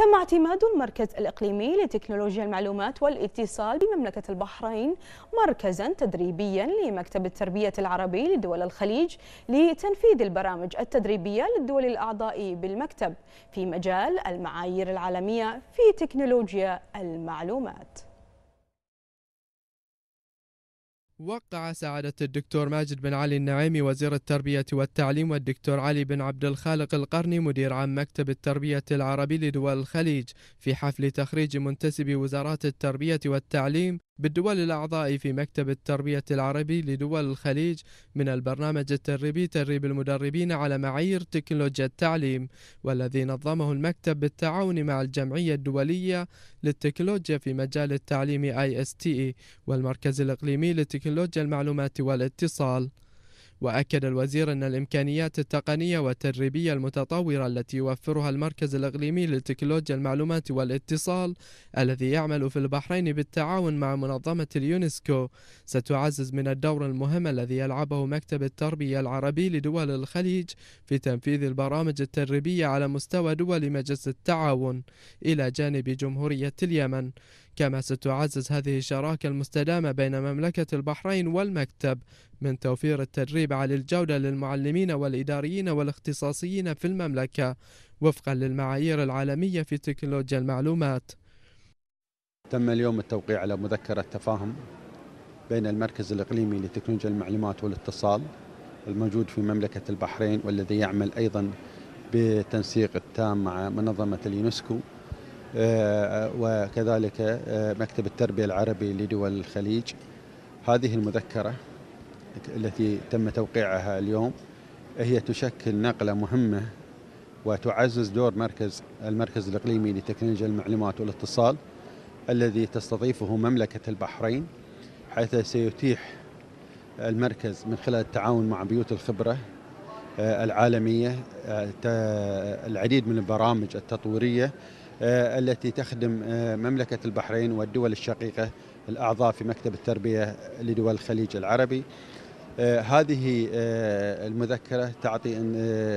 تم اعتماد المركز الإقليمي لتكنولوجيا المعلومات والاتصال بمملكة البحرين مركزا تدريبيا لمكتب التربية العربي لدول الخليج لتنفيذ البرامج التدريبية للدول الأعضاء بالمكتب في مجال المعايير العالمية في تكنولوجيا المعلومات وقع سعادة الدكتور ماجد بن علي النعيمي وزير التربية والتعليم والدكتور علي بن عبد الخالق القرني مدير عام مكتب التربية العربي لدول الخليج في حفل تخريج منتسبي وزارات التربية والتعليم بالدول الأعضاء في مكتب التربية العربي لدول الخليج من البرنامج التدريبي تدريب المدربين على معايير تكنولوجيا التعليم والذي نظمه المكتب بالتعاون مع الجمعية الدولية للتكنولوجيا في مجال التعليم ISTE والمركز الإقليمي لتكنولوجيا المعلومات والاتصال وأكد الوزير أن الإمكانيات التقنية والتدريبية المتطورة التي يوفرها المركز الإقليمي لتكنولوجيا المعلومات والاتصال الذي يعمل في البحرين بالتعاون مع منظمة اليونسكو ستعزز من الدور المهم الذي يلعبه مكتب التربية العربي لدول الخليج في تنفيذ البرامج التدريبية على مستوى دول مجلس التعاون إلى جانب جمهورية اليمن كما ستعزز هذه الشراكة المستدامة بين مملكة البحرين والمكتب من توفير التدريب على الجودة للمعلمين والإداريين والاختصاصيين في المملكة وفقا للمعايير العالمية في تكنولوجيا المعلومات تم اليوم التوقيع على مذكرة تفاهم بين المركز الإقليمي لتكنولوجيا المعلومات والاتصال الموجود في مملكة البحرين والذي يعمل أيضا بتنسيق التام مع منظمة اليونسكو آه، وكذلك آه، مكتب التربية العربي لدول الخليج هذه المذكرة التي تم توقيعها اليوم هي تشكل نقلة مهمة وتعزز دور مركز المركز الإقليمي لتكنولوجيا المعلومات والاتصال الذي تستضيفه مملكة البحرين حيث سيتيح المركز من خلال التعاون مع بيوت الخبرة آه، العالمية العديد من البرامج التطويرية آه، التي تخدم آه، مملكة البحرين والدول الشقيقة الأعضاء في مكتب التربية لدول الخليج العربي آه، هذه المذكرة تعطي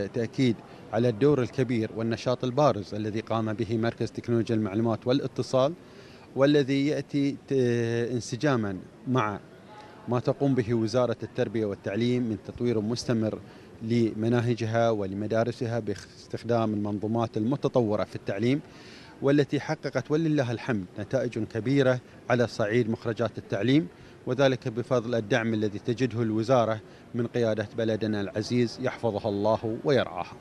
تأكيد على الدور الكبير والنشاط البارز الذي قام به مركز تكنولوجيا المعلومات والاتصال والذي يأتي انسجاما مع ما تقوم به وزارة التربية والتعليم من تطوير مستمر لمناهجها ولمدارسها باستخدام المنظومات المتطورة في التعليم والتي حققت ولله الحمد نتائج كبيرة على صعيد مخرجات التعليم وذلك بفضل الدعم الذي تجده الوزارة من قيادة بلدنا العزيز يحفظها الله ويرعاها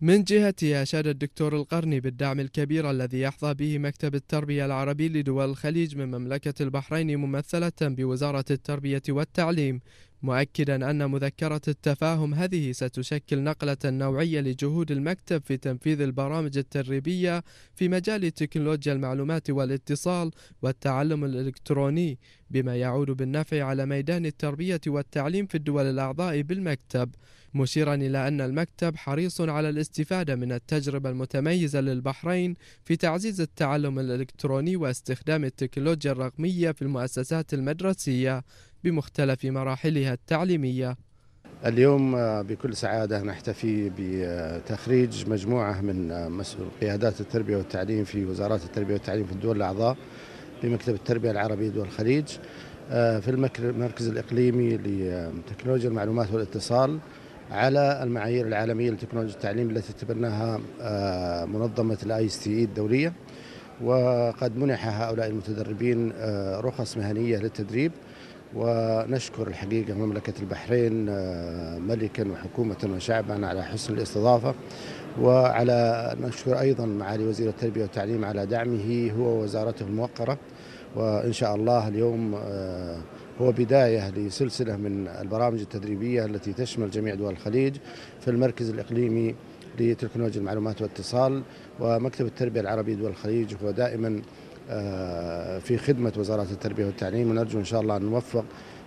من جهتي أشاد الدكتور القرني بالدعم الكبير الذي يحظى به مكتب التربية العربي لدول الخليج من مملكة البحرين ممثلة بوزارة التربية والتعليم مؤكدا أن مذكرة التفاهم هذه ستشكل نقلة نوعية لجهود المكتب في تنفيذ البرامج التدريبية في مجال تكنولوجيا المعلومات والاتصال والتعلم الإلكتروني بما يعود بالنفع على ميدان التربية والتعليم في الدول الأعضاء بالمكتب مشيرا إلى أن المكتب حريص على الاستفادة من التجربة المتميزة للبحرين في تعزيز التعلم الإلكتروني واستخدام التكنولوجيا الرقمية في المؤسسات المدرسية بمختلف مراحلها التعليمية اليوم آه، بكل سعادة نحتفي بتخريج مجموعة من آه، قيادات التربية والتعليم في وزارات التربية والتعليم في الدول الأعضاء بمكتب التربية العربي دول الخليج آه، في المركز الإقليمي لتكنولوجيا المعلومات والاتصال على المعايير العالمية لتكنولوجيا التعليم التي تبناها منظمة الاي تي الدولية وقد منح هؤلاء المتدربين رخص مهنية للتدريب ونشكر الحقيقة مملكة البحرين آه، ملكا وحكومة وشعبا على حسن الاستضافة وعلى نشكر أيضا معالي وزير التربية والتعليم على دعمه هو وزارته الموقرة وإن شاء الله اليوم آه، هو بداية لسلسلة من البرامج التدريبية التي تشمل جميع دول الخليج في المركز الإقليمي لتكنولوجيا المعلومات والاتصال ومكتب التربية العربي دول الخليج هو دائما آه، في خدمة وزارة التربية والتعليم ونرجو إن شاء الله أن نوفق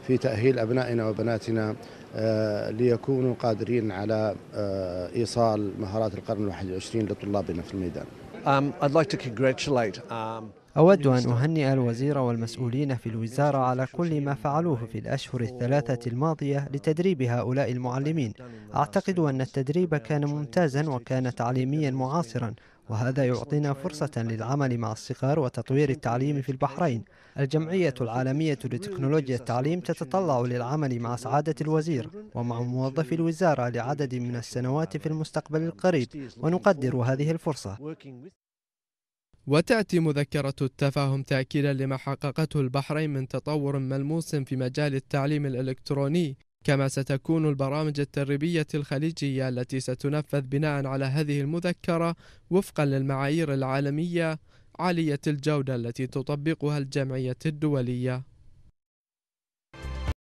في تأهيل أبنائنا وبناتنا آه، ليكونوا قادرين على آه، إيصال مهارات القرن الواحد والعشرين لطلابنا في الميدان um, um, أود أن أهنئ الوزير والمسؤولين في الوزارة على كل ما فعلوه في الأشهر الثلاثة الماضية لتدريب هؤلاء المعلمين أعتقد أن التدريب كان ممتازا وكان تعليميا معاصرا وهذا يعطينا فرصة للعمل مع الصغار وتطوير التعليم في البحرين الجمعية العالمية لتكنولوجيا التعليم تتطلع للعمل مع سعادة الوزير ومع موظفي الوزارة لعدد من السنوات في المستقبل القريب ونقدر هذه الفرصة وتأتي مذكرة التفاهم تأكيدا لما حققته البحرين من تطور ملموس في مجال التعليم الإلكتروني كما ستكون البرامج التدريبية الخليجية التي ستنفذ بناء على هذه المذكرة وفقا للمعايير العالمية عالية الجودة التي تطبقها الجمعية الدولية